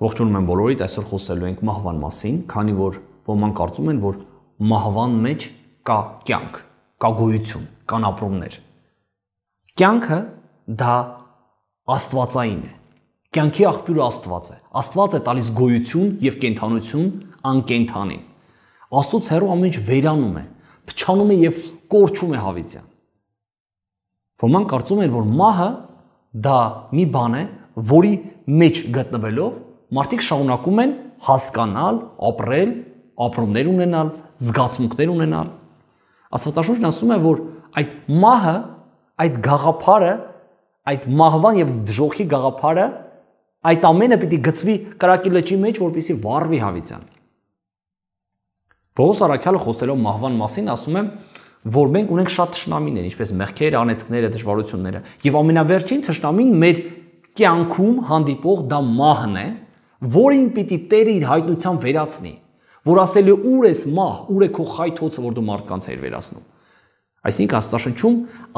Ողջունում եմ բոլորիդ, այսօր խոսելու ենք մահվան մասին, քանի որ ոմանք կարծում են, որ մահվան մեջ կա կյանք, կա գոյություն, կան ապրումներ։ Կյանքը դա աստվածային է։ Կյանքի աղբյուրը Աստված է։ Աստված է տալիս գոյություն եւ կենթանություն անկենթանին։ Աստծո հերո ամեն ինչ վերանում է, փչանում է եւ կորչում է հավիտյան։ Ոմանք կարծում են, որ մահը դա մի բան է, որի մեջ գտնվելով մարդիկ շարունակում են հասկանալ, ապրել, ապրումներ ունենալ, զգացմունքներ ունենալ։ Աստվածաշունչն ասում է, որ այդ մահը, այդ գաղափարը, այդ մահվան եւ դժոխքի գաղափարը այդ ամենը պիտի գծվի կրակի լճի մեջ, որպեսի վառվի հավիտյան։ Պողոս Արաքյալը խոսելով մահվան մասին ասում է, որ մենք ունենք շատ ճշնամիներ, ինչպես մեղքերը, անեծքները, դժվարությունները, եւ ամենավերջին ճշնամին մեր կյանքում հանդիպող դա մահն է, որին պիտի Տերը իր հայտնությամբ վերացնի, որ ասել է ուր ես մահ, ուր է քո խայթոցը, որ դու մարդկանց էր վերացնում։ Այսինքն Աստաշնչում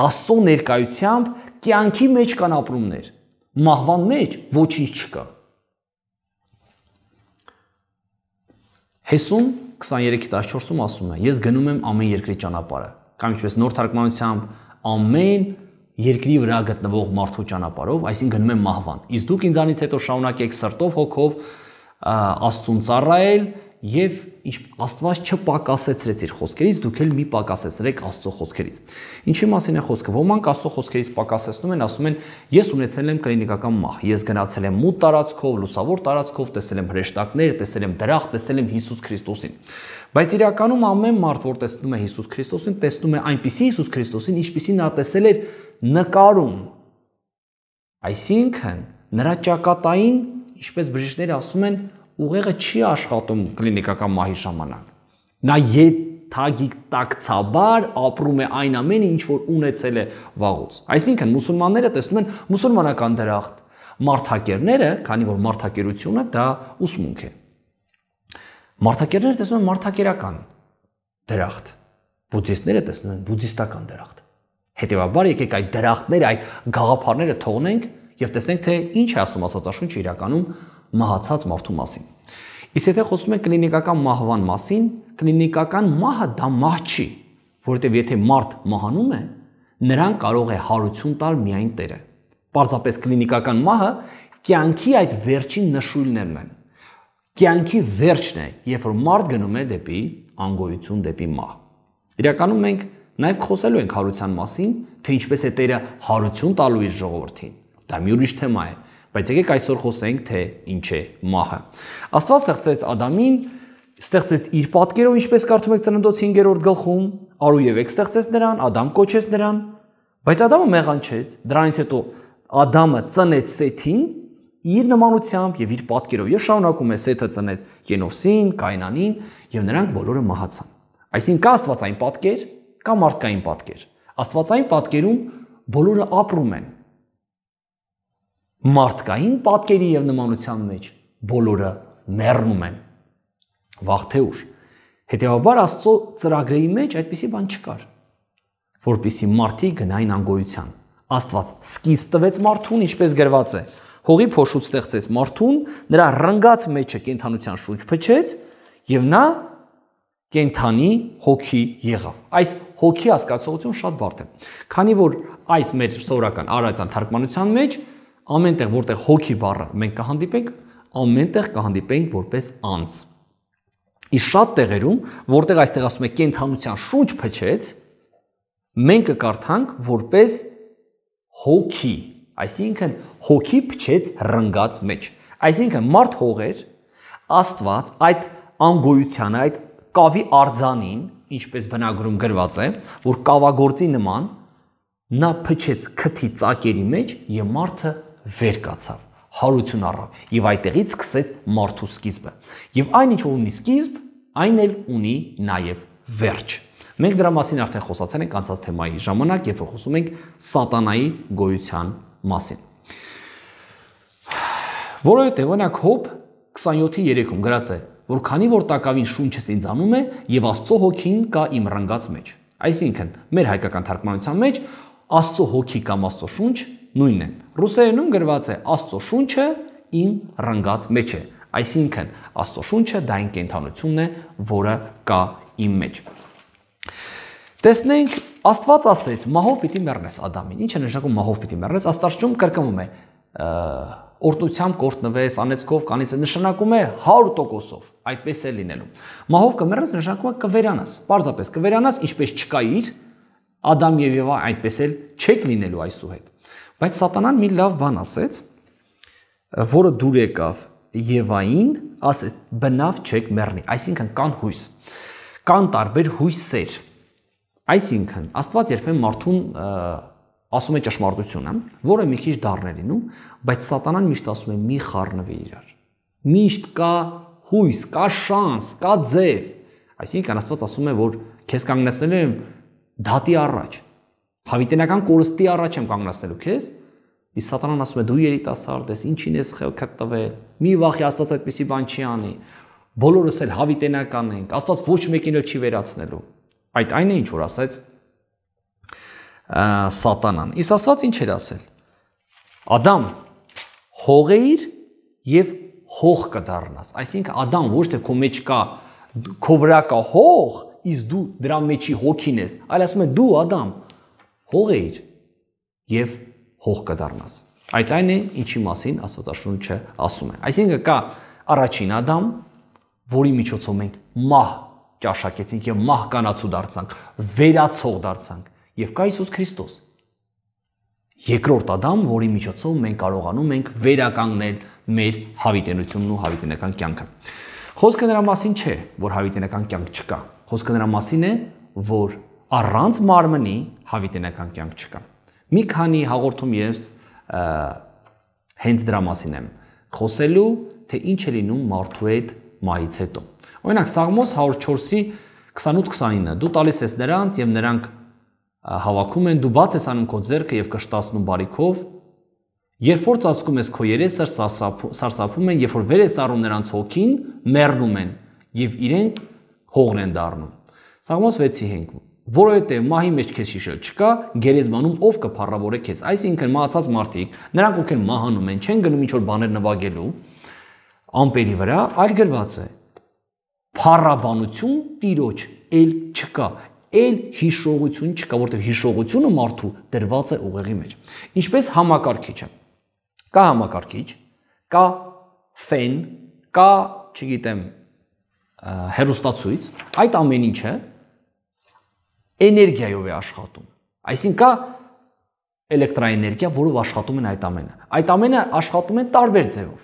Աստծո ներկայությամբ կյանքի մեջ կան ապրումներ, մահվան մեջ ոչինչ չկա։ Հեսուն 23:14-ում ասում է. Ես գնում եմ ամեն երկրի ճանապարհը, կամ ինչպես նոր թարգմանությամբ ամեն երկրի վրա գտնվող մարդու ճանապարով, այսինքն գնում եմ մահվան։ Իսկ դուք ինձանից հետո շարունակեք սրտով հոգով Աստծուն ծառայել եւ Աստված չպակասեցրեց իր խոսքերից, դուք էլ մի պակասեցրեք Աստծո խոսքերից։ Ինչի մասին է խոսքը։ Ոմանք Աստծո խոսքերից պակասեցնում են, ասում են՝ ես ունեցել եմ կլինիկական մահ, ես գնացել եմ մութ տարածքով, լուսավոր տարածքով, տեսել եմ հրեշտակներ, տեսել եմ դրախտ, տեսել եմ Հիսուս Քրիստոսին։ Բայց իրականում ամեն մարդ, որ տեսնում է Հիսուս Քրիստոսին, տեսնում է այնպիսի Հիսուս Քրիստոսին, ինչպիսին նա տեսել էր նկարում։ Այսինքն նրա ճակատային, ինչպես բժիշկները ասում են, ուղեղը չի աշխատում կլինիկական մահի ժամանակ։ Նա եթագիկտակցաբար ապրում է այն ամենը, ինչ որ ունեցել է վաղուց։ Այսինքն մուսուլմանները տեսնում են մուսուլմանական դրախտ, մարդակերները, քանի որ մարդակերությունը դա ուսմունք է։ Մարդակերները տեսնում են մարդակերական դրախտ։ Բուդդիստները տեսնում են բուդդիստական դրախտ։ Հետևաբար եկեք այդ դրախտները, այդ գաղափարները թողնենք եւ տեսնենք թե ինչ է ասում Աստվածաշունչը իրականում մահացած մարդու մասին։ Իսկ եթե խոսում ենք կլինիկական մահվան մասին, կլինիկական մահը դա մահ չի, որովհետեւ եթե մարդ մահանում է, նրան կարող է հարություն տալ միայն Տերը։ Պարզապես կլինիկական մահը կյանքի այդ վերջին նշույլներն են։ Կյանքի վերջն է, երբ որ մարդ գնում է դեպի անգոյություն, դեպի մահ։ Իրականում մենք Նաև խոսելու ենք հարության մասին, թե ինչպես է Տերը հարություն տալու իր ժողովրդին։ Դա մի ուրիշ թեմա է, բայց եկեք այսօր խոսենք, թե ինչ է մահը։ Աստված ստեղծեց Ադամին, ստեղծեց իր պատկերով, ինչպես կարդում եք ծննդոց 5-րդ գլխում, Արու եւ Եկ ստեղծեց նրան, Ադամ կոչեց նրան, բայց Ադամը մեղանչեց։ Դրանից հետո Ադամը ծնեց Սեթին, իր նմանությամբ եւ իր պատկերով եւ շարունակում է Սեթը ծնեց Գենոսին, Կայնանին եւ նրանք բոլորը մահացան։ Այսինքն կա Աստվածային պատկեր, կամ մարդկային պատկեր։ Աստվածային պատկերում բոլորը ապրում են։ Մարդկային պատկերի եւ նմանության մեջ բոլորը մեռնում են։ Վաղ թե ուշ։ Հետևաբար Աստծո ծրագրերի մեջ այդպիսի բան չկար, որpիսի մարդիկ գնային անգոյության։ Աստված սկիզբ տվեց մարդուն, ինչպես գրված է. հողի փոշուց ստեղծեց մարդուն, նրա ռնգած մեջը կենթանության շունչ փչեց եւ նա կենթանի հոգի եղավ։ Այս հոգի հասկացողություն շատ բարդ է։ Քանի որ այս մեր սովորական արարածան թարգմանության մեջ ամենտեղ որտեղ հոգի բառը մենք կհանդիպենք, ամենտեղ կհանդիպենք որպես անձ։ Իս շատ տեղերում, որտեղ այստեղ ասում է կենթանության շունչ փչեց, մենք կկարդանք որպես հոգի, այսինքն հոգի փչեց ռնգած մեջ։ Այսինքն մարդ հողեր, Աստված այդ անգոյությանը, այդ կավի արձանին ինչպես բնագրում գրված է, որ կավագործի նման նա փչեց քթի ծակերի մեջ եւ մարդը վեր կացավ, հարություն առավ եւ այդտեղից սկսեց մարդու սկիզբը։ Եվ այն ինչ որ ունի սկիզբ, այն էլ ունի նաեւ վերջ։ Մենք դրա մասին արդեն խոսացել ենք անցած թեմայի ժամանակ, երբ որ խոսում ենք սատանայի գոյության մասին։ Որովհետեւ օրինակ Հոբ 27-ի 3-ում գրած է որ քանի որ տակավին շունչս ինձ անում է եւ Աստծո հոգին կա իմ ռնգած մեջ։ Այսինքն, մեր հայկական թարգմանության մեջ Աստծո հոգի կամ Աստծո շունչ նույնն են։ Ռուսերենում գրված է Աստծո շունչը իմ ռնգած մեջ է։ Այսինքն, Աստծո շունչը դա այն կենթանությունն է, որը կա իմ մեջ։ Տեսնենք Աստված ասեց. Մահով պիտի մեռնես Ադամին։ Ինչ է նշանակում մահով պիտի մեռնես։ Աստարճում կրկնվում է օրտությամբ կորտնվես, անեցքով կանից նշանակում է 100%-ով այդպես է լինելու։ Մահով կմեռնես նշանակում է կվերանաս։ Պարզապես կվերանաս, ինչպես չկայիր, Ադամ եւ Եվա այդպես էլ չեք լինելու այսուհետ։ Բայց սատանան մի լավ բան ասեց, որը դուր եկավ Եվային, ասեց՝ բնավ չեք մեռնի, այսինքն կան հույս։ Կան տարբեր հույսեր։ Այսինքն Աստված երբեմն մարդուն ասում է ճշմարտությունը, որը մի քիչ դառներ լինում, բայց սատանան միշտ ասում է՝ մի խառնվի իրար։ Միշտ կա հույս, կա շանս, կա ձև։ Այսինքն Աստված ասում է, որ քեզ կանգնեցնելու եմ դատի առաջ։ Հավիտենական կորստի առաջ եմ կանգնեցնելու քեզ։ Իսկ սատանան ասում է՝ դու երիտասարդ ես, ինչին ես խելքդ տվել։ Մի վախի Աստված այդպիսի բան չի անի։ Բոլորս էլ հավիտենական ենք, Աստված ոչ մեկին էլ չի վերացնելու։ Այդ այն է, ինչ որ ասաց սատանան։ Իս Աստված ինչ էր ասել։ Ադամ, հողեիր եւ հող կդառնաս։ Այսինքն Ադամ ոչ թե քո մեջ կա քո վրա կա հող, իսկ դու դրա մեջի հոգին ես, այլ ասում է դու Ադամ, հող էիր եւ հող կդառնաս։ Այդ այն է, ինչի մասին Աստվածաշունչը ասում է։ Այսինքն կա առաջին Ադամ, որի միջոցով մենք մահ ճաշակեցինք եւ մահ կանացու դարձանք, վերացող դարձանք եւ կա Հիսուս Քրիստոս։ Երկրորդ Ադամ, որի միջոցով մենք կարողանում ենք վերականգնել մեր հավիտենությունն ու հավիտենական կյանքը։ Խոսքը նրա մասին չէ, որ հավիտենական կյանք չկա։ Խոսքը նրա մասին է, որ առանց մարմնի հավիտենական կյանք չկա։ Մի քանի հաղորդում ես հենց դրա մասին եմ խոսելու, թե ինչ է լինում մարդու այդ մահից հետո։ Օրինակ Սաղմոս 104-ի 28-29 դու տալիս ես նրանց եւ նրանք հավաքում են, դու բաց ես անում քո ձեռքը եւ կշտացնում բարիքով։ Երբ որ ծածկում ես քո երեսը, սարսափում են, երբ որ վեր ես առնում նրանց հոգին, մեռնում են եւ իրենք հողն են դառնում։ Սաղմոս 6-ի 5 որովհետև մահի մեջ քեզ հիշել չկա, գերեզմանում ով կփառավորե քեզ։ Այսինքն մահացած մարդիկ, նրանք ովքեր մահանում են, չեն գնում ինչ-որ բաներ նվագելու ամպերի վրա, այլ գրված է. Փառաբանություն տիրոջ ել չկա այն հիշողություն չկա, որտեղ հիշողությունը մարդու դրված է ուղեղի մեջ։ Ինչպես համակարգիչը։ Կա համակարգիչ, կա ֆեն, կա, չգիտեմ, հերոստացույց, այդ ամեն ինչը էներգիայով է աշխատում։ Այսինքն կա էլեկտրաէներգիա, որով աշխատում են այդ ամենը։ Այդ ամենը աշխատում են տարբեր ձևով,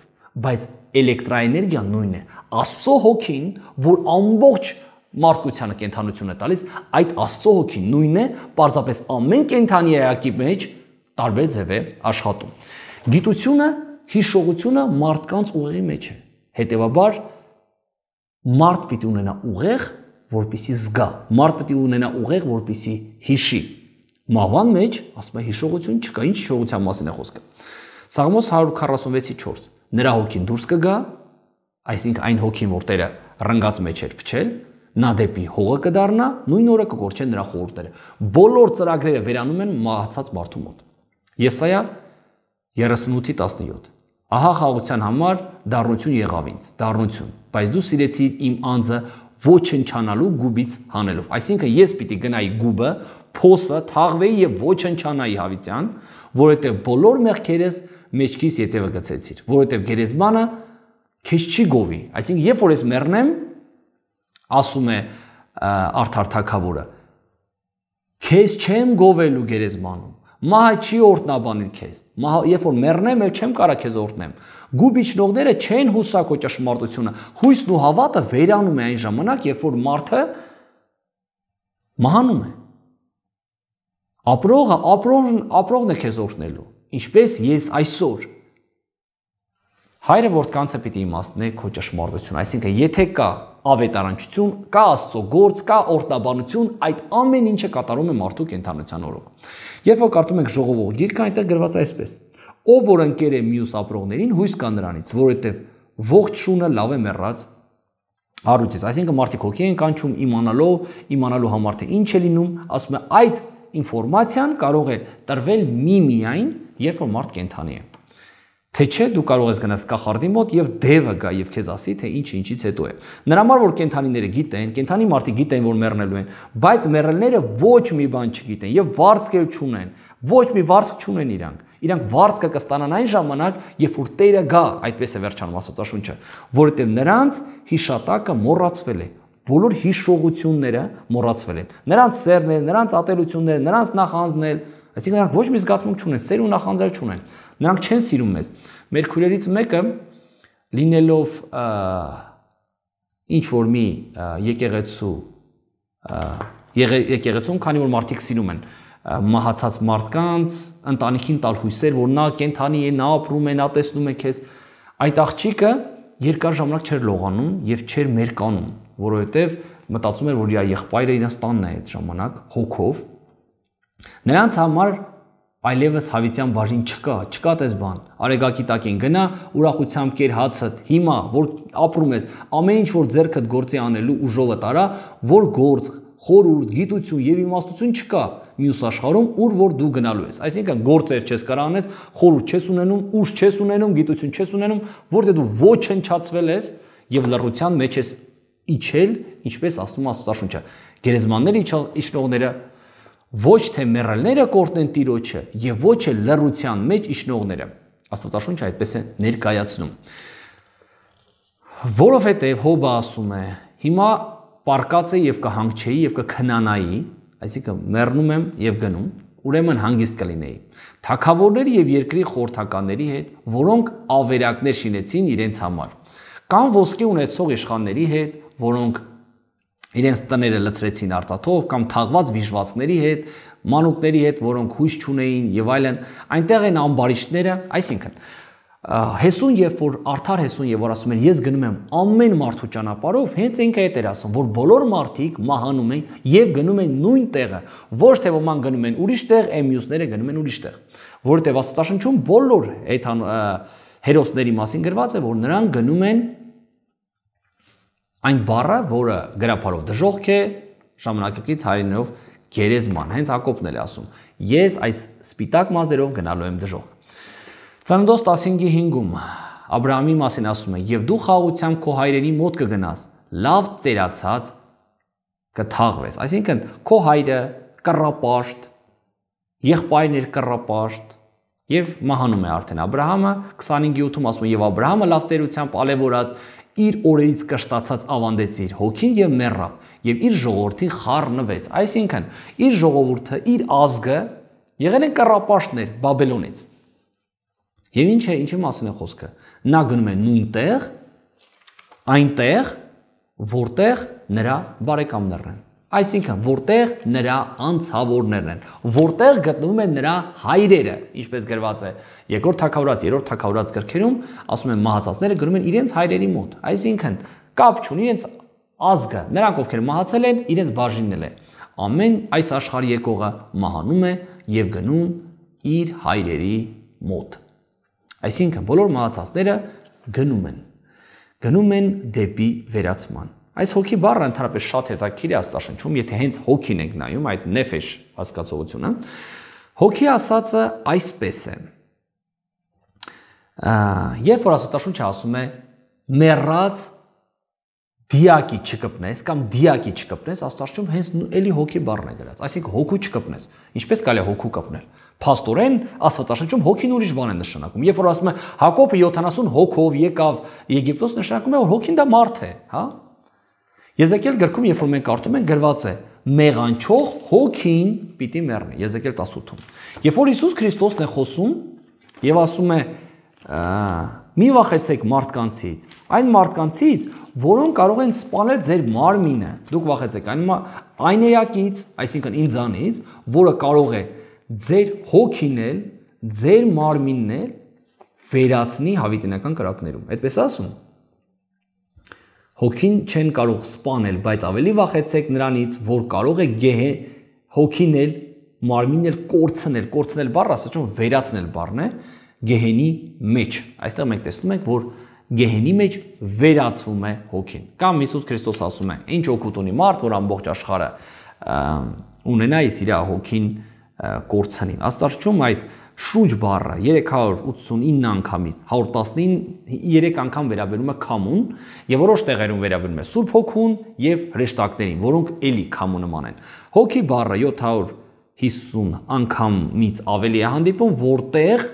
բայց էլեկտրաէներգիան նույնն է։ Աստծո հոգին, որ ամբողջ մարդկությանը կենթանություն է տալիս, այդ Աստծո հոգին նույնն է, պարզապես ամեն կենթանի այակի մեջ տարբեր ձև է աշխատում։ Գիտությունը, հիշողությունը մարդկանց ուղեղի մեջ է։ Հետևաբար մարդ պիտի ունենա ուղեղ, որպիսի զգա։ Մարդ պիտի ունենա ուղեղ, որպիսի հիշի։ Մահվան մեջ, ասում է, հիշողություն չկա, ինչ հիշողության մասին է խոսքը։ Սաղմոս 146:4 Նրա հոգին դուրս կգա, այսինքն այն հոգին, որ Տերը ռնգած մեջ էր փչել, նա դեպի հողը կդառնա, նույն օրը կկորչեն նրա խորհուրդները։ Բոլոր ծրագրերը վերանում են մահացած մարդու մոտ։ Եսայա 38-ի 17։ Ահա խաղության համար դառնություն եղավ ինձ, դառնություն, բայց դու սիրեցիր իմ անձը ոչնչանալու գուբից հանելով։ Այսինքն ես պիտի գնայի գուբը, փոսը, թաղվեի եւ ոչնչանայի հավիտյան, որովհետեւ բոլոր մեղքերս մեջքիս ետևը գցեցիր, որովհետեւ գերեզմանը քեզ չի գովի։ Այսինքն երբ որ ես մեռնեմ, ասում է Արթար թակավորը քեզ չեմ գովելու գերեզմանում մահը չի օրտնաբանել քեզ մահը երբ որ մեռնեմ էլ չեմ կարա քեզ օրտնեմ գուբիչնողները չեն հուսակո ճշմարտությունը հույսն ու հավատը վերանում է այն ժամանակ երբ որ մարդը մահանում է ապրողը ապրողն ապրողն է քեզ օրտնելու ինչպես ես այսօր հայրը որտքանց է պիտի իմաստնե քո ճշմարտությունը այսինքն եթե կա ավետարանչություն, կա Աստծո գործ, կա օրտնաբանություն, այդ ամեն ինչը կատարում է մարդու կենթանության օրոք։ Երբ որ կարդում եք ժողովող գիրքը, այնտեղ գրված է այսպես. Ով որ ընկեր է մյուս ապրողներին, հույս կա նրանից, որովհետև ողջ շունը լավ է մեռած առույցից։ Այսինքն մարդիկ հոգի են կանչում իմանալով, իմանալու համար թե ինչ է լինում, ասում է այդ ինֆորմացիան կարող է տրվել միմիայն, երբ որ մարդ կենթանի է։ մի Թե չէ դու կարող ես գնաս կախարդի մոտ եւ դևը գա եւ քեզ ասի թե ինչ ինչից հետո է։ Նրա համար որ կենթանիները գիտեն, կենթանի մարդիկ գիտեն որ մեռնելու են, բայց մեռելները ոչ մի բան չգիտեն եւ վարձք էլ չունեն։ Ոչ մի վարձք չունեն իրանք։ Իրանք վարձքը կստանան այն ժամանակ, երբ որ Տերը գա, այդպես է վերջանում Աստվածաշունչը, որովհետեւ նրանց հիշատակը մոռացվել է բոլոր հիշողությունները մոռացվել են։ Նրանց սերն է, նրանց ատելությունները, նրանց նախանձն է, այսինքն նրանք ոչ մի զգացմունք չունեն, սեր ու նախանձել չունեն։ Նրանք չեն սիրում մեզ։ Մեր քույրերից մեկը լինելով ինչ որ մի եկեղեցու եկեղեցուն, քանի որ մարդիկ սիրում են մահացած մարդկանց, ընտանիքին տալ հույսեր, որ նա կենթանի է, նա ապրում է, նա տեսնում է քեզ։ Այդ աղջիկը երկար ժամանակ չէր լողանում եւ չէր մերկանում, որովհետեւ մտածում էր, որ իր եղբայրը իրենց տանն է այդ ժամանակ հոգով։ Նրանց համար այլևս հավիտյան բաժին չկա, չկա տես բան։ Արեգակի տակ են գնա, ուրախությամբ կեր հացդ, հիմա որ ապրում ես, ամեն ինչ որ ձերքդ գործի անելու ուժովը տարա, որ գործ, խորուրդ, գիտություն եւ իմաստություն չկա մյուս աշխարհում, ուր որ դու գնալու ես։ Այսինքն գործեր չես կարող անես, խորուրդ չես ունենում, ուժ չես ունենում, գիտություն չես ունենում, որտեղ դու ոչնչացվել ես եւ լռության մեջ ես իջել, ինչպես ասում Աստվածաշունչը։ Գերեզմանները իջնողները իչ, ոչ թե մեռելները կորտնեն Տիրոջը եւ ոչ էլ լրության մեջ իջնողները։ Աստվածաշունչը այդպես է ներկայացնում։ Որովհետեւ Հոբը ասում է. հիմա պարկած է եւ կհանգչեի եւ կքնանայի, այսինքն մեռնում եմ եւ գնում, ուրեմն հանգիստ կլինեի։ Թակավորների եւ երկրի խորթականների հետ, որոնք ավերակներ շինեցին իրենց համար, կամ ոսկե ունեցող իշխանների հետ, որոնք իրենց տները լցրեցին արծաթով կամ թաղված վիժվածքների հետ, մանուկների հետ, որոնք հույս չունեին եւ այլն, այնտեղ են ամբարիշտները, այսինքն Հեսուն, երբ որ արդար Հեսուն եւ որ ասում են ես գնում եմ ամեն մարդու ճանապարով, հենց ինքը այդ էր ասում, որ բոլոր մարդիկ մահանում են եւ գնում են նույն տեղը, ոչ թե ոմանք գնում են ուրիշ տեղ, եմյուսները գնում են ուրիշ տեղ, որտեղ Աստուծաշնչում բոլոր այդ հերոսների մասին գրված է, որ նրանք գնում են Այն բառը, որը գրապարով դժողք է, ժամանակակից հայերենով գերեզման, հենց Հակոբն էլ ասում. Ես այս սպիտակ մազերով գնալու եմ դժոխք։ Ծննդոց 15:5-ում Աբրահամի մասին ասում է. «Եվ դու խաղությամբ քո հայրերի մոտ կգնաս, լավ ծերացած կթաղվես»։ Այսինքն քո հայրը կռապաշտ, եղբայրն էր կռապաշտ, Եվ մահանում է արդեն Աբրահամը 25:8-ում ասում է եւ Աբրահամը լավ ծերությամբ ալևորած իր օրերից կշտացած ավանդեց իր հոգին եւ մեռավ եւ իր ժողովրդին խառնվեց այսինքն իր ժողովուրդը իր ազգը եղել են կռապաշտներ բաբելոնից եւ ինչ է ինչի մասին է խոսքը նա գնում է նույն տեղ այնտեղ որտեղ նրա բարեկամներն են Այսինքն, որտեղ նրա անցավորներն են, որտեղ գտնվում են նրա հայրերը, ինչպես գրված է երկրորդ թակավորած, երրորդ թակավորած գրքերում, ասում են մահացածները գնում են իրենց հայրերի մոտ։ Այսինքն, կապ չունի իրենց ազգը, նրանք ովքեր մահացել են, իրենց բաժինն է։ Ամեն այս աշխարհ եկողը մահանում է եւ գնում իր հայրերի մոտ։ Այսինքն, բոլոր մահացածները գնում են գնում են դեպի վերացման Այս հոգի բառը ընդհանրապես շատ հետաքրքիր է Աստաշնչում, եթե հենց հոգին ենք նայում, այդ նեֆեշ հասկացողությունը։ Հոգի ասածը այսպես է։ Երբ որ Աստաշնչը ասում է մեռած դիակի չկպնես կամ դիակի չկպնես, Աստաշնչում հենց էլի հոգի բառն է գրած, այսինքն հոգու չկպնես։ Ինչպես կարելի է հոգու կպնել։ Փաստորեն Աստվածաշնչում հոգին ուրիշ բան է նշանակում։ Երբ որ ասում է Հակոբը 70 հոգով եկավ Եգիպտոս, նշանակում է որ հոգին դա մարդ է, հա՞։ Եզեկիել գրքում, երբ որ մենք կարդում ենք, գրված է. «Մեղանչող հոգին պիտի մեռնի» Եզեկիել 18-ում։ Երբ որ Հիսուս Քրիստոսն է խոսում եւ ասում է. «Մի վախեցեք մարդկանցից, այն մարդկանցից, որոնք կարող են սպանել ձեր մարմինը»։ Դուք վախեցեք այն այն էակից, այսինքն ինձանից, որը կարող է ձեր հոգինել, ձեր մարմինն էլ վերացնի հավիտենական կրակներում։ Այդպես ասում Հոգին չեն կարող սպանել, բայց ավելի վախեցեք նրանից, որ կարող է գեհե հոգին էլ մարմինն էլ կորցնել, կորցնել բառը ասած վերացնել բառն է գեհենի մեջ։ Այստեղ մենք տեսնում ենք, որ գեհենի մեջ վերացվում է հոգին։ Կամ Հիսուս Քրիստոս ասում է. ինչ օգուտ ունի մարդ, որ ամբողջ աշխարհը ունենա, իսկ իր հոգին կորցնի։ Աստծո այդ շունչ բառը 389 անգամից 119 3 անգամ վերաբերում է քամուն եւ որոշ տեղերում վերաբերում է Սուրբ Հոգուն եւ հրեշտակներին, որոնք էլի քամու նման են։ Հոգի բառը 750 անգամից ավելի է հանդիպում, որտեղ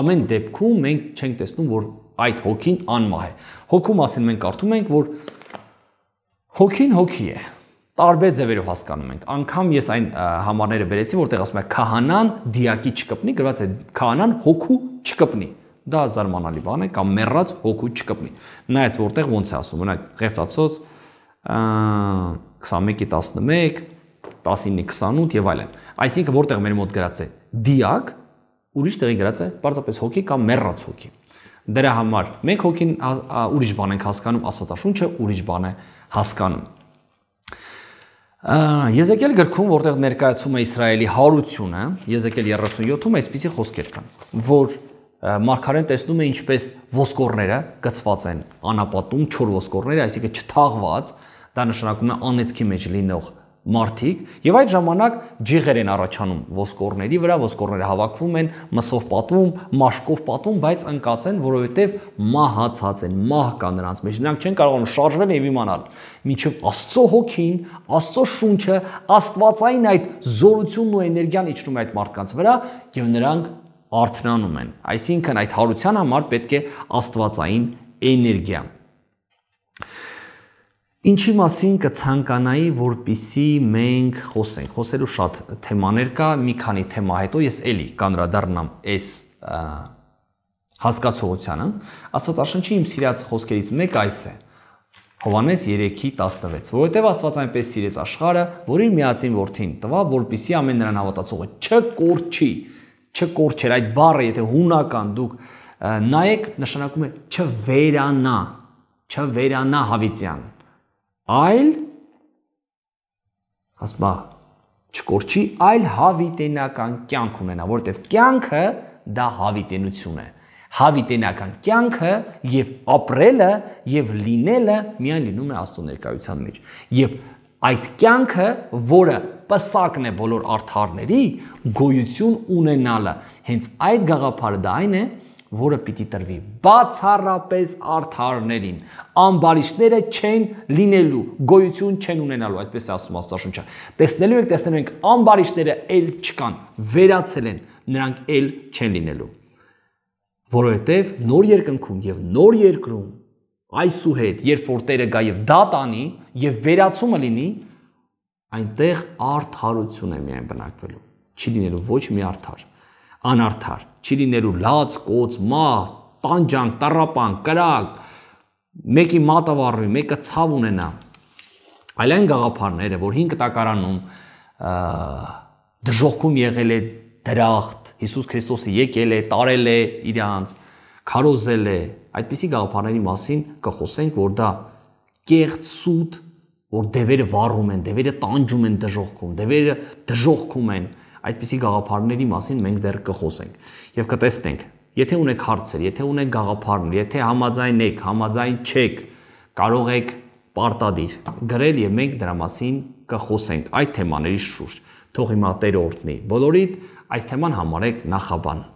ամեն դեպքում մենք չենք տեսնում, որ այդ հոգին անմահ է։ Հոգու մասին մենք կարդում ենք, որ հոգին հոգի է։ հոգի տարբեր ձևերով հասկանում ենք։ Անկամ ես այն համարները բերեցի, որտեղ ասում է քահանան դիակի չկպնի, գրված է քահանան հոգու չկպնի։ Դա զարմանալի բան է կամ մեռած հոգու չկպնի։ Նայած որտեղ ոնց է ասում, նայ Ղևտացոց 21-ի 11, 19-ի 28 եւ այլն։ Այսինքն որտեղ մեր մոտ գրած է դիակ, ուրիշ տեղի գրած է պարզապես հոգի կամ մեռած հոգի։ Դրա համար մենք հոգին ուրիշ բան ենք հասկանում, Աստվածաշունչը ուրիշ բան է հասկանում։ Եզեկել գրքում, որտեղ ներկայացում է Իսրայելի հարությունը, Եզեկել 37-ում այսպիսի խոսքեր կան, որ Մարգարեն տեսնում է ինչպես ոսկորները գծված են անապատում, չոր ոսկորները, այսինքն չթաղված, դա նշանակում է անեծքի մեջ լինող մարդիկ եւ այդ ժամանակ ջիղեր են առաջանում ոսկորների վրա, ոսկորները հավաքվում են, մսով պատվում, մաշկով պատվում, բայց ընկած են, որովհետեւ մահացած են, մահ կա նրանց մեջ։ Նրանք չեն կարողանում շարժվել եւ իմանալ։ Մինչեւ Աստծո հոգին, Աստծո շունչը, Աստվածային այդ զորությունն ու էներգիան իջնում է այդ մարդկանց վրա եւ նրանք արթնանում են։ Այսինքն այդ հարության համար պետք է Աստվածային էներգիա։ Ինչի մասին կցանկանայի, որpիսի մենք խոսենք։ Խոսելու շատ թեմաներ կա, մի քանի թեմա հետո ես էլի կանրադառնամ այս հասկացողությանը։ Աստվածաշնչի իմ սիրած խոսքերից մեկը այս է։ Հովանես 3:16, որովհետև Աստված այնպես սիրեց աշխարհը, որ իր միածին որդին տվա, որպիսի ամեն նրան հավատացողը չկորչի, չկորչեր։ Այդ բառը, եթե հունական դուք նայեք, նշանակում է չվերանա, չվերանա հավիտյան այլ հասմա չկորչի, այլ հավիտենական կյանք ունենա, որովհետև կյանքը դա հավիտենություն է։ Հավիտենական կյանքը եւ ապրելը եւ լինելը միայն լինում է Աստծո ներկայության մեջ։ Եվ այդ կյանքը, որը պսակն է բոլոր արթարների, գոյություն ունենալը, հենց այդ գաղափարը դա այն է, որ որը պիտի տրվի բացառապես արթարներին։ Ամբարիշները չեն լինելու, գոյություն չեն ունենալու, այդպես է ասում Աստուծաշունչը։ Տեսնելու եք, տեսնելու ենք ամբարիշները ել չկան, վերացել են, նրանք ել չեն լինելու։ Որովհետև նոր երկնքում եւ նոր երկրում այսուհետ, երբ որ Տերը գա եւ դա տանի եւ վերացումը լինի, այնտեղ արթարություն է միայն բնակվելու։ Չի լինելու ոչ մի արթար անարդար, չի լինելու լաց, կոց, մահ, տանջանք, տարապանք, կրակ, մեկի մատը վառվի, մեկը ցավ ունենա։ Այլ այն գաղափարները, որ 5 տակարանում դժողքում եղել է դրախտ, Հիսուս Քրիստոսը եկել է, տարել է իրանց, քարոզել է, այդպիսի գաղափարների մասին կխոսենք, որ դա կեղծ սուտ, որ դևերը վառում են, դևերը տանջում են դժողքում, դևերը դժողքում են, դժող այդպիսի գաղափարների մասին մենք դեռ կխոսենք եւ կտեսնենք։ Եթե ունեք հարցեր, եթե ունեք գաղափարներ, եթե համաձայն եք, համաձայն չեք, կարող եք պարտադիր գրել եւ մենք դրա մասին կխոսենք այդ թեմաների շուրջ։ Թող հիմա Տերը օրհնի։ Բոլորիդ այս թեման համարեք նախաբան։